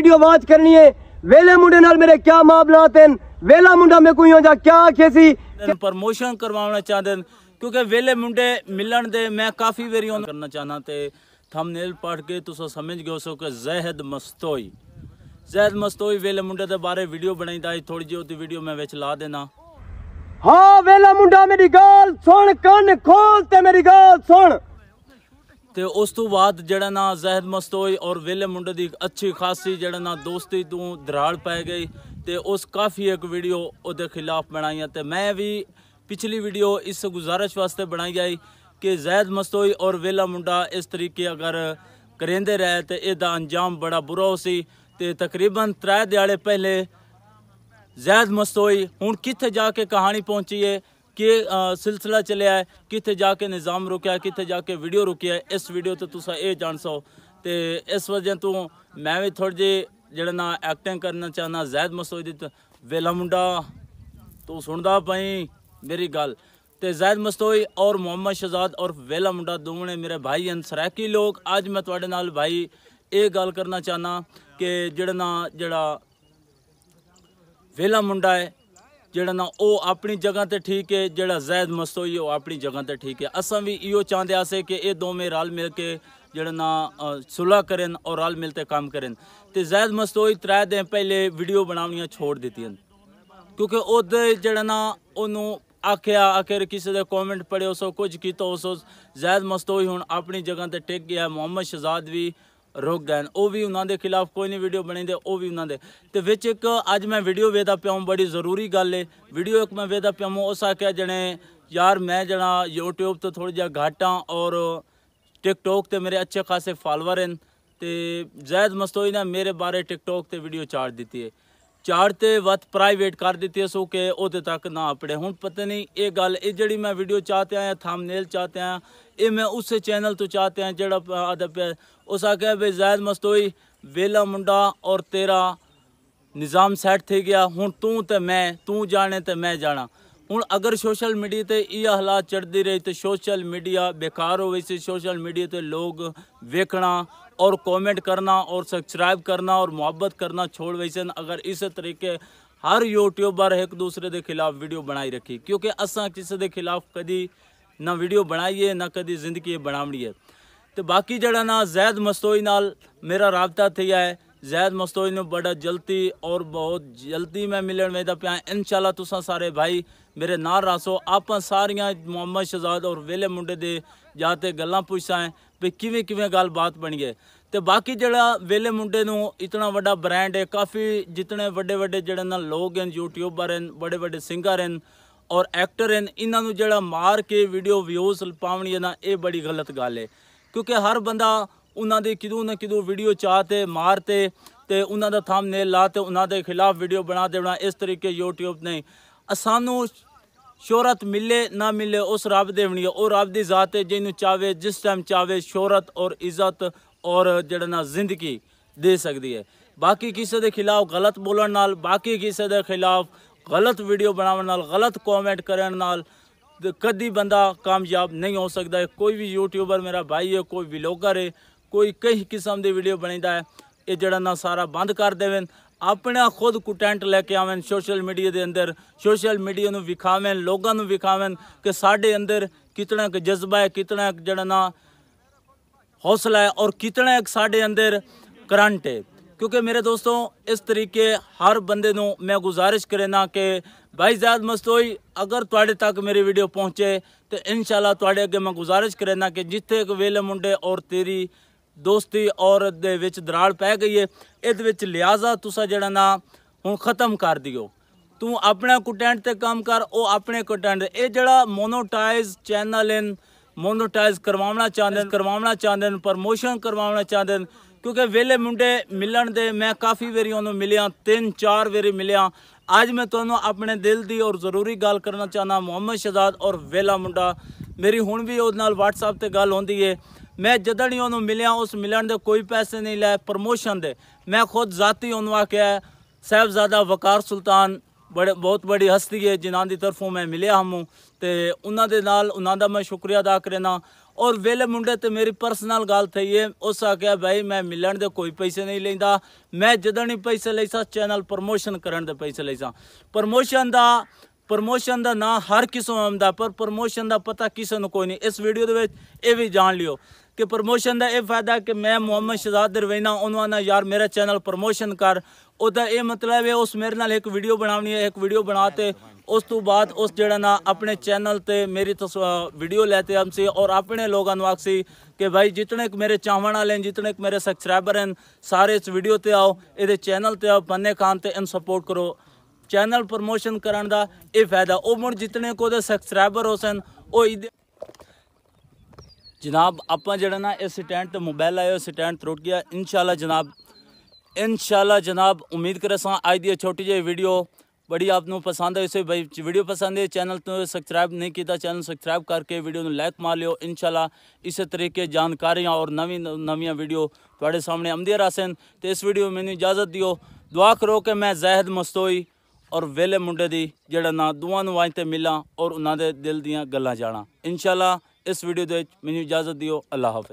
video watch ਕਰਨੀ ਹੈ ਵੇਲੇ ਮੁੰਡੇ ਨਾਲ ਮੇਰੇ ਕੀ ਮਾਮਲਾਤ ਹਨ ਵੇਲਾ ਮੁੰਡਾ ਮੈਂ ਕੋਈ ਜਾਂ ਕੀ ਆਖੇ ਸੀ ਪ੍ਰਮੋਸ਼ਨ ਕਰਵਾਉਣਾ ਚਾਹੁੰਦੇ ਨੇ ਕਿਉਂਕਿ ਵੇਲੇ ਮੁੰਡੇ ਮਿਲਣ ਦੇ ਮੈਂ ਕਾਫੀ ਵਾਰੀ ਉਹਨਾਂ ਕਰਨਾ ਚਾਹਨਾ ਤੇ ਥੰਬਨੇਲ ਪੜ੍ਹ ਕੇ ਤੁਸੀਂ ਸਮਝ ਗਏ ਸੋ ਕਿ ਜ਼ਹਿਦ ਮਸਤੋਈ ਜ਼ਹਿਦ ਮਸਤੋਈ ਵੇਲੇ ਮੁੰਡੇ ਦੇ ਬਾਰੇ ਵੀਡੀਓ ਬਣਾਈਦਾ ਹੈ ਥੋੜੀ ਜਿਹੀ ਉਹਦੀ ਵੀਡੀਓ ਮੈਂ ਵਿੱਚ ਲਾ ਦੇਣਾ ਹਾਂ ਵੇਲਾ ਮੁੰਡਾ ਮੇਰੀ ਗੱਲ ਸੁਣ ਕੰਨ ਖੋਲ ਤੇ ਮੇਰੀ ਗੱਲ ਸੁਣ ਤੇ ਉਸ ਤੋਂ ਬਾਅਦ ਜਿਹੜਾ ਨਾ ਜ਼ਹਿਦ ਮਸਤੋਈ ਔਰ ਵਿਲੇ ਮੁੰਡੇ ਦੀ ਅੱਛੀ ਖਾਸੀ ਜਿਹੜਾ ਨਾ ਦੋਸਤੀ ਤੋਂ ਦਰਾੜ ਪੈ ਗਈ ਤੇ ਉਸ ਕਾਫੀ ਇੱਕ ਵੀਡੀਓ ਉਹਦੇ ਖਿਲਾਫ ਬਣਾਈਆਂ ਤੇ ਮੈਂ ਵੀ ਪਿਛਲੀ ਵੀਡੀਓ ਇਸ ਗੁਜ਼ਾਰਿਸ਼ ਵਾਸਤੇ ਬਣਾਈ ਗਈ ਕਿ ਜ਼ਹਿਦ ਮਸਤੋਈ ਔਰ ਵੇਲਾ ਮੁੰਡਾ ਇਸ ਤਰੀਕੇ ਅਗਰ ਕਰਿੰਦੇ ਰਹੇ ਤੇ ਇਹਦਾ ਅੰਜਾਮ ਬੜਾ ਬੁਰਾ ਹੋਸੀ ਸੀ ਤੇ ਤਕਰੀਬਨ 3 ਦਿਹਾੜੇ ਪਹਿਲੇ ਜ਼ਹਿਦ ਮਸਤੋਈ ਹੁਣ ਕਿੱਥੇ ਜਾ ਕੇ ਕਹਾਣੀ ਪਹੁੰਚੀ ਏ ਕਿ ਸਿਲਸਿਲਾ ਚੱਲਿਆ ਹੈ ਕਿੱਥੇ ਜਾ ਕੇ ਨਿਜ਼ਾਮ ਰੁਕਿਆ ਕਿੱਥੇ ਜਾ ਕੇ ਵੀਡੀਓ ਰੁਕਿਆ ਇਸ ਵੀਡੀਓ ਤੇ ਤੁਸੀਂ ਇਹ ਜਾਣ ਸੋ ਤੇ ਇਸ ਵਜ੍ਹਾ ਤੋਂ ਮੈਂ ਵੀ ਥੋੜੇ ਜੇ ਜਿਹੜਾ ਨਾ ਐਕਟਿੰਗ ਕਰਨਾ ਚਾਹਨਾ ਜ਼ੈਦ ਮਸੂਦੀ ਵੇਲਾ ਮੁੰਡਾ ਤੂੰ ਸੁਣਦਾ ਪਈ ਮੇਰੀ ਗੱਲ ਤੇ ਜ਼ੈਦ ਮਸਤੋਈ ਔਰ ਮੁਹੰਮਦ ਸ਼ਹਜ਼ਾਦ ਔਰ ਵੇਲਾ ਮੁੰਡਾ ਦੋਵੇਂ ਮੇਰੇ ਭਾਈ ਅਨਸਰਾਕੀ ਲੋਕ ਅੱਜ ਮੈਂ ਤੁਹਾਡੇ ਨਾਲ ਭਾਈ ਇਹ ਗੱਲ ਕਰਨਾ ਚਾਹਨਾ ਕਿ ਜਿਹੜਾ ਨਾ ਜਿਹੜਾ ਵੇਲਾ ਮੁੰਡਾ ਹੈ ਜਿਹੜਾ ਨਾ ਉਹ ਆਪਣੀ ਜਗ੍ਹਾ ਤੇ ਠੀਕ ਹੈ ਜਿਹੜਾ ਜ਼ੈਦ ਮਸਤੋਈ ਉਹ ਆਪਣੀ ਜਗ੍ਹਾ ਤੇ ਠੀਕ ਹੈ ਅਸਾਂ ਵੀ ਇਹੋ ਚਾਹੁੰਦੇ ਸੇ ਕਿ ਇਹ ਦੋਵੇਂ ਰਲ ਮਿਲ ਕੇ ਜਿਹੜਾ ਨਾ ਸੁਲਾ ਕਰਨ ਔਰ ਰਲ ਮਿਲ ਕੇ ਕੰਮ ਕਰਨ ਤੇ ਜ਼ੈਦ ਮਸਤੋਈ ਤਰਾ ਦੇ ਪਹਿਲੇ ਵੀਡੀਓ ਬਣਾਉਣੀਆਂ ਛੋੜ ਦਿੱਤੀਆਂ ਕਿਉਂਕਿ ਉਹਦੇ ਜਿਹੜਾ ਨਾ ਉਹਨੂੰ ਆਖਿਆ ਆਖਿਰ ਕਿਸੇ ਦੇ ਕਮੈਂਟ ਪੜਿਓ ਸੋ ਕੁਝ ਕੀਤਾ ਉਸ ਜ਼ੈਦ ਮਸਤੋਈ ਹੁਣ ਆਪਣੀ ਜਗ੍ਹਾ ਤੇ ਟਿਕ ਗਿਆ ਮੁਹੰਮਦ ਸ਼ਹਜ਼ਾਦ ਵੀ ਰੁਕ ਗਏ ਉਹ ਵੀ ਉਹਨਾਂ ਦੇ ਖਿਲਾਫ ਕੋਈ ਨਹੀਂ ਵੀਡੀਓ ਬਣੀ ਤੇ ਉਹ ਵੀ ਉਹਨਾਂ ਦੇ ਤੇ ਵਿੱਚ ਇੱਕ ਅੱਜ ਮੈਂ ਵੀਡੀਓ ਵੇਦਾ ਪਿਆ ਬੜੀ ਜ਼ਰੂਰੀ ਗੱਲ ਏ ਵੀਡੀਓ ਇੱਕ ਮੈਂ ਵੇਦਾ ਪਿਆ ਉਹ ਕਿ ਜਣੇ ਯਾਰ ਮੈਂ ਜਣਾ YouTube ਤੋਂ ਥੋੜਾ ਜਿਹਾ ਘਾਟਾਂ ਔਰ TikTok ਤੇ ਮੇਰੇ ਅੱਛੇ ਖਾਸੇ ਫਾਲੋਅਰ ਹਨ ਤੇ ਜ਼ੈਦ ਮਸਤੋਈ ਨੇ ਮੇਰੇ ਬਾਰੇ TikTok ਤੇ ਵੀਡੀਓ ਚਾੜ ਦਿੱਤੀ ਏ ਚਾਰ ਤੇ ਵੱਤ ਪ੍ਰਾਈਵੇਟ ਕਰ ਦਿੱਤੀ ਸੋ ਕਿ ਉਹਦੇ ਤੱਕ ਨਾ ਆਪੜੇ ਹੁਣ ਪਤਾ ਨਹੀਂ ਇਹ ਗੱਲ ਇਹ ਜਿਹੜੀ ਮੈਂ ਵੀਡੀਓ ਚਾਹਤੇ ਆਇਆ ਥੰਬਨੇਲ ਚਾਹਤੇ ਆ ਇਹ ਮੈਂ ਉਸੇ ਚੈਨਲ ਤੋਂ ਚਾਹਤੇ ਆ ਜਿਹੜਾ ਅਦਬ ਉਸ ਕੇ ਬਈ ਜ਼ਾਇਦ ਮਸਤੋਈ ਵੇਲਾ ਮੁੰਡਾ ਔਰ ਤੇਰਾ ਨਿਜ਼ਾਮ ਸੈੱਟ ਥੇ ਗਿਆ ਹੁਣ ਤੂੰ ਤੇ ਮੈਂ ਤੂੰ ਜਾਣੇ ਤੇ ਮੈਂ ਜਾਣਾ ਹੁਣ ਅਗਰ ਸੋਸ਼ਲ ਮੀਡੀਆ ਤੇ ਇਹ ਹਾਲਾਤ ਚੜਦੇ ਰਹੇ ਤੇ ਸੋਸ਼ਲ ਮੀਡੀਆ ਬੇਕਾਰ ਹੋਵੇ ਸੀ ਸੋਸ਼ਲ ਮੀਡੀਆ ਤੇ ਲੋਕ ਵੇਖਣਾ ਔਰ ਕਮੈਂਟ ਕਰਨਾ ਔਰ ਸਬਸਕ੍ਰਾਈਬ ਕਰਨਾ ਔਰ ਮੁਹੱਬਤ ਕਰਨਾ ਛੋੜ ਵੈਸੇ ਅਗਰ ਇਸ ਤਰੀਕੇ ਹਰ ਯੂਟਿਊਬਰ ਇੱਕ ਦੂਸਰੇ ਦੇ ਖਿਲਾਫ ਵੀਡੀਓ ਬਣਾਈ ਰੱਖੀ ਕਿਉਂਕਿ ਅਸਾਂ ਕਿਸੇ ਦੇ ਖਿਲਾਫ ਕਦੀ ਨਾ ਵੀਡੀਓ ਬਣਾਈਏ ਨਾ ਕਦੀ ਜ਼ਿੰਦਗੀ ਬਣਾਵੜੀਏ ਤੇ ਬਾਕੀ ਜਿਹੜਾ ਨਾ ਜ਼ੈਦ ਮਸਤੋਈ ਨਾਲ ਮੇਰਾ ਰਾਬਤਾ ਥਿਆ ਹੈ ਜ਼ੈਦ ਮਸਤੋਈ ਨੂੰ ਬੜਾ ਜਲਦੀ ਔਰ ਬਹੁਤ ਜਲਦੀ ਮੈਂ ਮਿਲਣ ਵੇਦਾ ਪਿਆ ਇਨਸ਼ਾਅੱਲਾ ਤੁਸਾਂ ਸਾਰੇ ਭਾਈ ਮੇਰੇ ਨਾਲ ਰਾਸੋ ਆਪਾਂ ਸਾਰੀਆਂ ਮੁਹੰਮਦ ਸ਼ਹਜ਼ਾਦ ਔਰ ਵੇਲੇ ਮੁੰਡੇ ਦੇ ਜਾ ਤੇ ਗੱਲਾਂ ਪੁੱਛਾਂ ਵੀ ਕਿਵੇਂ ਕਿਵੇਂ ਗੱਲਬਾਤ ਬਣੀ ਹੈ ਤੇ ਬਾਕੀ ਜਿਹੜਾ ਵੇਲੇ ਮੁੰਡੇ ਨੂੰ ਇਤਨਾ ਵੱਡਾ ਬ੍ਰਾਂਡ ਹੈ ਕਾਫੀ ਜਿਤਨੇ ਵੱਡੇ ਵੱਡੇ ਜਿਹੜੇ ਨਾਲ ਲੋਕ ਹਨ ਯੂਟਿਊਬਰ ਹਨ ਬੜੇ ਵੱਡੇ ਸਿੰਗਰ ਹਨ ਔਰ ਐਕਟਰ ਹਨ ਇਹਨਾਂ ਨੂੰ ਜਿਹੜਾ ਮਾਰ ਕੇ ਵੀਡੀਓ ਵਿਊਜ਼ ਪਾਉਣੀ ਹੈ ਨਾ ਇਹ ਬੜੀ ਗਲਤ ਗੱਲ ਹੈ ਕਿਉਂਕਿ ਹਰ ਬੰਦਾ ਉਹਨਾਂ ਦੇ ਕਿਦੋਂ ਨਾ ਕਿਦੋਂ ਵੀਡੀਓ ਚਾਹ ਤੇ ਮਾਰ ਤੇ ਤੇ ਉਹਨਾਂ ਦਾ ਥੰਬਨੇਲ ਲਾ ਤੇ ਉਹਨਾਂ ਦੇ ਖਿਲਾਫ ਵੀਡੀਓ ਬਣਾ ਦੇਣਾ ਇਸ ਤਰੀਕੇ YouTube ਨੇ ਸਾਨੂੰ ਸ਼ੋਹਰਤ ਮਿਲੇ ਨਾ ਮਿਲੇ ਉਸ ਰੱਬ ਦੇ ਹੈ ਉਹ ਰੱਬ ਦੀ ਜ਼ਾਤ ਹੈ ਜਿਹਨੂੰ ਚਾਵੇ ਜਿਸ ਟਾਈਮ ਚਾਵੇ ਸ਼ੋਹਰਤ ਔਰ ਇੱਜ਼ਤ ਔਰ ਜਿਹੜਾ ਨਾ ਜ਼ਿੰਦਗੀ ਦੇ ਸਕਦੀ ਹੈ ਬਾਕੀ ਕਿਸੇ ਦੇ ਖਿਲਾਫ ਗਲਤ ਬੋਲਣ ਨਾਲ ਬਾਕੀ ਕਿਸੇ ਦੇ ਖਿਲਾਫ ਗਲਤ ਵੀਡੀਓ ਬਣਾਉਣ ਨਾਲ ਗਲਤ ਕਮੈਂਟ ਕਰਨ ਨਾਲ ਕਦੀ ਬੰਦਾ ਕਾਮਯਾਬ ਨਹੀਂ ਹੋ ਸਕਦਾ ਕੋਈ ਵੀ ਯੂਟਿਊਬਰ ਮੇਰਾ ਭਾਈ ਹੈ ਕੋਈ ਵਲੋਗਰ ਹੈ ਕੋਈ ਕਈ ਕਿਸਮ ਦੀ ਵੀਡੀਓ ਬਣਦਾ ਹੈ ਇਹ ਜਿਹੜਾ ਨਾ ਸਾਰਾ ਬੰਦ ਕਰ ਦੇਵਨ ਆਪਣਾ ਖੁਦ ਕੰਟੈਂਟ ਲੈ ਕੇ ਆਵਨ ਸੋਸ਼ਲ ਮੀਡੀਆ ਦੇ ਅੰਦਰ ਸੋਸ਼ਲ ਮੀਡੀਆ ਨੂੰ ਵਿਖਾਵਨ ਲੋਕਾਂ ਨੂੰ ਵਿਖਾਵਨ ਕਿ ਸਾਡੇ ਅੰਦਰ ਕਿਤਨਾ ਕ ਜਜ਼ਬਾ ਹੈ ਕਿਤਨਾ ਜਿਹੜਾ ਨਾ ਹੌਸਲਾ ਹੈ ਔਰ ਕਿਤਨਾ ਇੱਕ ਸਾਡੇ ਅੰਦਰ ਕਰੰਟ ਹੈ ਕਿਉਂਕਿ ਮੇਰੇ ਦੋਸਤੋ ਇਸ ਤਰੀਕੇ ਹਰ ਬੰਦੇ ਨੂੰ ਮੈਂ ਗੁਜ਼ਾਰਿਸ਼ ਕਰਨਾ ਕਿ ਭਾਈ ਜ਼ਾਦ ਮਸਤੋਈ ਅਗਰ ਤੁਹਾਡੇ ਤੱਕ ਮੇਰੀ ਵੀਡੀਓ ਪਹੁੰਚੇ ਤੇ ਇਨਸ਼ਾਅੱਲਾ ਤੁਹਾਡੇ ਅੱਗੇ ਮੈਂ ਗੁਜ਼ਾਰਿਸ਼ ਕਰਨਾ ਕਿ ਜਿੱਥੇ ਇੱਕ ਵੇਲੇ ਮੁੰਡੇ ਔਰ ਤੇਰੀ ਦੋਸਤੀ ਔਰਤ ਦੇ ਵਿੱਚ ਦਰਾਲ ਪੈ ਗਈ ਏ ਇਹਦੇ ਵਿੱਚ ਲਿਆਜ਼ਾ ਤੁਸੀਂ ਜਿਹੜਾ ਨਾ ਹੁਣ ਖਤਮ ਕਰ ਦਿਓ ਤੂੰ ਆਪਣਾ ਕੰਟੈਂਟ ਤੇ ਕੰਮ ਕਰ ਉਹ ਆਪਣੇ ਕੰਟੈਂਟ ਇਹ ਜਿਹੜਾ ਮੋਨੋਟਾਈਜ਼ ਚੈਨਲ ਇਨ ਮੋਨੋਟਾਈਜ਼ ਕਰਵਾਉਣਾ ਚਾਹੁੰਦੇ ਕਰਵਾਉਣਾ ਚਾਹੁੰਦੇ ਨੇ ਪ੍ਰਮੋਸ਼ਨ ਕਰਵਾਉਣਾ ਚਾਹੁੰਦੇ ਕਿਉਂਕਿ ਵੇਲੇ ਮੁੰਡੇ ਮਿਲਣ ਦੇ ਮੈਂ ਕਾਫੀ ਵਾਰੀ ਉਹਨੂੰ ਮਿਲਿਆ ਤਿੰਨ ਚਾਰ ਵਾਰੀ ਮਿਲਿਆ ਅੱਜ ਮੈਂ ਤੁਹਾਨੂੰ ਆਪਣੇ ਦਿਲ ਦੀ ਔਰ ਜ਼ਰੂਰੀ ਗੱਲ ਕਰਨਾ ਚਾਹਨਾ ਮੁਹੰਮਦ ਸ਼ਹਜ਼ਾਦ ਔਰ ਵੇਲਾ ਮੁੰਡਾ ਮੇਰੀ ਹੁਣ ਵੀ ਉਹਦੇ ਨਾਲ WhatsApp ਤੇ ਗੱਲ ਹੁੰਦੀ ਏ ਮੈਂ ਜਦੋਂ ਹੀ ਉਹਨੂੰ ਮਿਲਿਆ ਉਸ ਮਿਲਣ ਦੇ ਕੋਈ ਪੈਸੇ ਨਹੀਂ ਲਏ ਪ੍ਰਮੋਸ਼ਨ ਦੇ ਮੈਂ ਖੁਦ ਜ਼ਾਤੀ ਉਹਨੂੰ ਆਖਿਆ ਸਹਿਬਜ਼ਾਦਾ ਵਕਾਰ ਸੁਲਤਾਨ ਬੜੇ ਬਹੁਤ ਬੜੀ ਹਸਤੀ ਹੈ ਜਿਨ੍ਹਾਂ ਦੀ ਤਰਫੋਂ ਮੈਂ ਮਿਲਿਆ ਹਮੂ ਤੇ ਉਹਨਾਂ ਦੇ ਨਾਲ ਉਹਨਾਂ ਦਾ ਮੈਂ ਸ਼ੁਕਰੀਆ ਅਦਾ ਕਰਨਾ ਔਰ ਵੇਲੇ ਮੁੰਡੇ ਤੇ ਮੇਰੀ ਪਰਸਨਲ ਗੱਲ થઈ ਹੈ ਉਸ ਆਖਿਆ ਭਾਈ ਮੈਂ ਮਿਲਣ ਦੇ ਕੋਈ ਪੈਸੇ ਨਹੀਂ ਲੈਂਦਾ ਮੈਂ ਜਦੋਂ ਹੀ ਪੈਸੇ ਲੈਸਾ ਚੈਨਲ ਪ੍ਰੋਮੋਸ਼ਨ ਕਰਨ ਦੇ ਪੈਸੇ ਲੈਸਾ ਪ੍ਰੋਮੋਸ਼ਨ ਦਾ ਪ੍ਰੋਮੋਸ਼ਨ ਦਾ ਨਾਂ ਹਰ ਨੂੰ ਦਾ ਪਰ ਪ੍ਰੋਮੋਸ਼ਨ ਦਾ ਪਤਾ ਕਿਸੇ ਨੂੰ ਕੋਈ ਨਹੀਂ ਇਸ ਵੀਡੀਓ ਦੇ ਵਿੱਚ ਇਹ ਵੀ ਜਾਣ ਲਿਓ ਕਿ ਪ੍ਰੋਮੋਸ਼ਨ ਦਾ ਇਹ ਫਾਇਦਾ ਕਿ ਮੈਂ ਮੁਹੰਮਦ ਸ਼ਹਜ਼ਾਦ ਰਵੈਨਾ ਉਹਨਾਂ ਨਾਲ ਯਾਰ ਮੇਰਾ ਚੈਨਲ ਪ੍ਰੋਮੋਸ਼ਨ ਕਰ ਉਹਦਾ ਇਹ ਮਤਲਬ ਹੈ ਉਸ ਮੇਰੇ ਨਾਲ ਇੱਕ ਵੀਡੀਓ ਬਣਾਉਣੀ ਹੈ ਇੱਕ ਵੀਡੀਓ ਬਣਾ ਤੇ ਉਸ ਤੋਂ ਬਾਅਦ ਉਸ ਜਿਹੜਾ ਨਾ ਆਪਣੇ ਚੈਨਲ ਤੇ ਮੇਰੀ ਵੀਡੀਓ ਲੈ ਤੇ ਆਮ ਸੀ ਔਰ ਆਪਣੇ ਲੋਕਾਂ ਨੂੰ ਆਖ ਸੀ ਕਿ ਭਾਈ ਜਿਤਨੇ ਮੇਰੇ ਚਾਹਣ ਵਾਲੇ ਹਨ ਜਿਤਨੇ ਮੇਰੇ ਸਬਸਕ੍ਰਾਈਬਰ ਹਨ ਸਾਰੇ ਇਸ ਵੀਡੀਓ ਤੇ ਆਓ ਇਹਦੇ ਚੈਨਲ ਤੇ ਆਓ ਬੰਨੇ ਖਾਨ ਤੇ ਇਹਨੂੰ ਸਪੋਰਟ ਕਰੋ ਚੈਨਲ ਪ੍ਰੋਮੋਸ਼ਨ ਕਰਨ ਦਾ ਇਹ ਫਾਇਦਾ ਉਹ ਮੁਰ ਜਿਤਨੇ ਕੋ ਦੇ ਸਬਸਕ੍ਰਾਈਬਰ ਹੋਸਨ ਉਹ ਜਨਾਬ ਆਪਾਂ ਜਿਹੜਾ ਨਾ ਇਸ ਸਟੈਂਡ ਤੇ ਮੋਬਾਈਲ ਆਇਆ ਸਟੈਂਡ ਟੁੱਟ ਗਿਆ ਇਨਸ਼ਾਅੱਲਾ ਜਨਾਬ ਇਨਸ਼ਾਅੱਲਾ ਜਨਾਬ ਉਮੀਦ ਕਰੇ ਸਾਂ ਅੱਜ ਦੀ ਛੋਟੀ ਜਿਹੀ ਵੀਡੀਓ ਬੜੀ ਆਪ ਨੂੰ ਪਸੰਦ ਆਈ ਸੇ ਬਈ ਵੀਡੀਓ ਪਸੰਦ ਹੈ ਚੈਨਲ ਤੋਂ ਸਬਸਕ੍ਰਾਈਬ ਨਹੀਂ ਕੀਤਾ ਚੈਨਲ ਸਬਸਕ੍ਰਾਈਬ ਕਰਕੇ ਵੀਡੀਓ ਨੂੰ ਲਾਈਕ ਮਾਰ ਲਿਓ ਇਨਸ਼ਾਅੱਲਾ ਇਸੇ ਤਰੀਕੇ ਜਾਣਕਾਰੀਆਂ ਔਰ ਨਵੀਂ ਨਵੀਆਂ ਵੀਡੀਓ ਤੁਹਾਡੇ ਸਾਹਮਣੇ ਆਮਦੀ ਰਾਸਨ ਤੇ ਇਸ ਵੀਡੀਓ ਮੈਨੂੰ ਇਜਾਜ਼ਤ ਦਿਓ ਦੁਆ ਕਰੋ ਕਿ ਮੈਂ ਜ਼ਾਹਿਦ ਮਸਤੋਈ ਔਰ ਵੇਲੇ ਮੁੰਡੇ ਦੀ ਜਿਹੜਾ ਨਾ ਦੁਆ ਨੂੰ ਵਾਂ ਤੇ ਮਿਲਾਂ ਔਰ ਉਹਨਾਂ ਦੇ ਦਿਲ ਦੀਆਂ ਗੱਲਾਂ ਜਾਣਾ ਇਨਸ਼ਾਅੱਲਾ ਇਸ ਵੀਡੀਓ ਦੇ ਵਿੱਚ ਮੈਨੂੰ ਇਜਾਜ਼ਤ ਦਿਓ ਅੱਲਾਹ ਹਾਫਿਜ਼